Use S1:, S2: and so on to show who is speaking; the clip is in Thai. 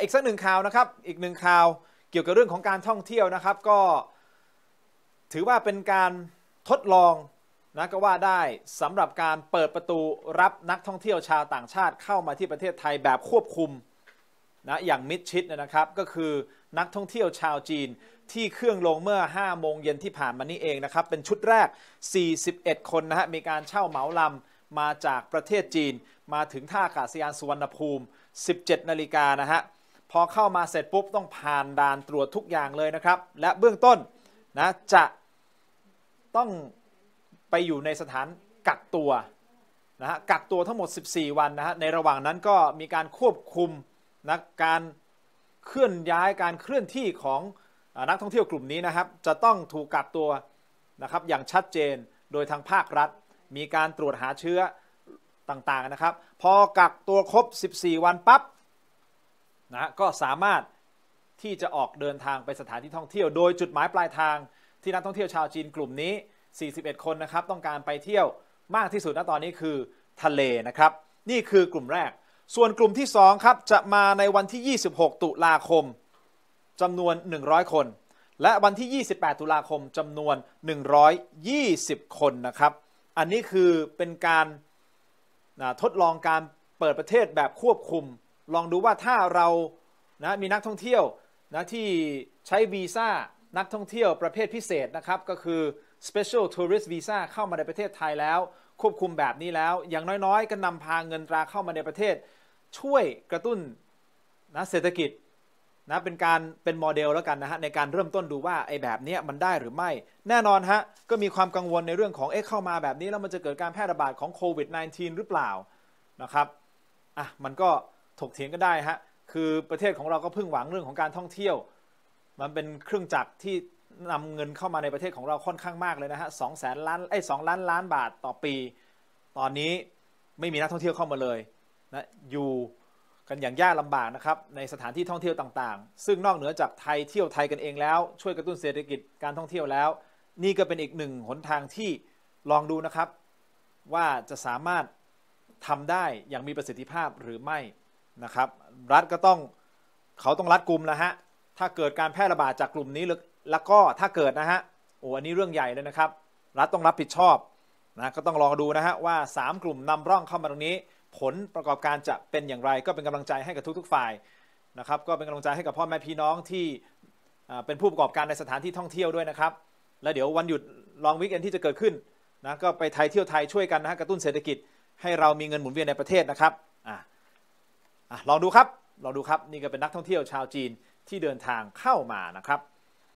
S1: อีกสักหนึ่งข่าวนะครับ อีกหนึ่งข่าวเกี่ยวกับเรื่องของการท่องเที่ยวนะครับก็ ถือว่าเป็นการทดลองนะก็ว่าได้สำหรับการเปิดประตูรับนักท่องเที่ยวชาวต่างชาติเข้ามาที่ประเทศไทยแบบควบคุมนะอย่างมิดชิดนะครับ ก็คือนักท่องเที่ยวชาวจีนที่เครื่องลงเมื่อ 5 โมงเย็นที่ผ่านมานี้เองนะครับ เป็นชุดแรก 41 คนนะฮะมีการเช่าเหมาลำมาจากประเทศจีนมาถึงท่าอากาศยานสุวรรณภูมิ 17นาฬิกานะฮะพอเข้ามาเสร็จปุ๊บต้องผ่านด่านตรวจทุกอย่างเลยนะครับ และเบื้องต้นนะจะต้องไปอยู่ในสถานกักตัวนะฮะกักตัวทั้งหมด 14 วันนะฮะในระหว่างนั้นก็มีการควบคุมนะการเคลื่อนย้ายการเคลื่อนที่ของนักท่องเที่ยวกลุ่มนี้นะครับ จะต้องถูกกักตัวนะครับอย่างชัดเจนโดยทางภาครัฐ มีการตรวจหาเชื้อต่างๆนะครับพอกักตัวครบ 14 วันปับ๊บนะก็สามารถที่จะออกเดินทางไปสถานที่ท่องเที่ยวโดยจุดหมายปลายทางที่นักท่องเที่ยวชาวจีนกลุ่มนี้ 41 คนนะครับต้องการไปเที่ยวมากที่สุดณตอนนี้คือทะเลนะครับนี่คือกลุ่มแรก ส่วนกลุ่มที่ 2ครับจะมาในวันที่ 26 ตุลาคมจำนวน 100 คน และวันที่ 28 ตุลาคมจำนวน 120 คนนะครับอันนี้คือเป็นการทดลองการเปิดประเทศแบบควบคุมลองดูว่าถ้าเรานะมีนักท่องเที่ยวนะที่ใช้วีซ่านักท่องเที่ยวประเภทพิเศษนะครับ ก็คือ special tourist visa เข้ามาในประเทศไทยแล้ว ควบคุมแบบนี้แล้วอย่างน้อย ๆ ก็นำพาเงินตราเข้ามาในประเทศ ช่วยกระตุ้นนะเศรษฐกิจนะเป็นการเป็นโมเดลแล้วกันนะฮะในการเริ่มต้นดูว่า ไอ้แบบนี้มันได้หรือไม่ แน่นอนฮะก็มีความกังวลในเรื่องของเอ๊ะเข้ามาแบบนี้แล้วมันจะเกิดการแพร่ระบาดของโควิด -19 หรือเปล่านะครับอ่ะมันก็ถกเถียงก็ได้ฮะ คือประเทศของเราก็พึ่งหวังเรื่องของการท่องเที่ยว มันเป็นเครื่องจักรที่นำเงินเข้ามาในประเทศของเราค่อนข้างมากเลยนะฮะสองแสนล้านไอ้สองล้านล้านบาทต่อปี ตอนนี้ไม่มีนักท่องเที่ยวเข้ามาเลยนะ อยู่กันอย่างยากลาบากนะครับในสถานที่ท่องเที่ยวต่างๆ ซึ่งนอกเหนือจากไทยเที่ยวไทยกันเองแล้ว ช่วยกระตุ้นเศรษฐกิจการท่องเที่ยวแล้ว นี่ก็เป็นอีกหนึ่งหนทางที่ลองดูนะครับ ว่าจะสามารถทำได้อย่างมีประสิทธิภาพหรือไม่นะครับรัฐก็ต้องเขาต้องรัดกลุ่มนะฮะ ถ้าเกิดการแพร่ระบาดจากกลุ่มนี้แล้วก็ถ้าเกิดนะฮะโอ้อันนี้เรื่องใหญ่เลยนะครับ รัฐต้องรับผิดชอบนะก็ต้องรองดูนะฮะ ว่า 3 กลุ่มนำร่องเข้ามาตรงนี้ ผลประกอบการจะเป็นอย่างไร ก็เป็นกำลังใจให้กับทุก ๆ ฝ่ายนะครับก็เป็นกำลังใจให้กับพ่อแม่พี่น้องที่เป็นผู้ประกอบการในสถานที่ท่องเที่ยวด้วยนะครับและเดี๋ยววันหยุดลองวิกเอนที่จะเกิดขึ้นนะก็ไปไทยเที่ยวไทยช่วยกันนะฮะกระตุ้นเศรษฐกิจให้เรามีเงินหมุนเวียนในประเทศนะครับลองดูครับ ลองดูครับ นี่ก็เป็นนักท่องเที่ยวชาวจีนที่เดินทางเข้ามานะครับ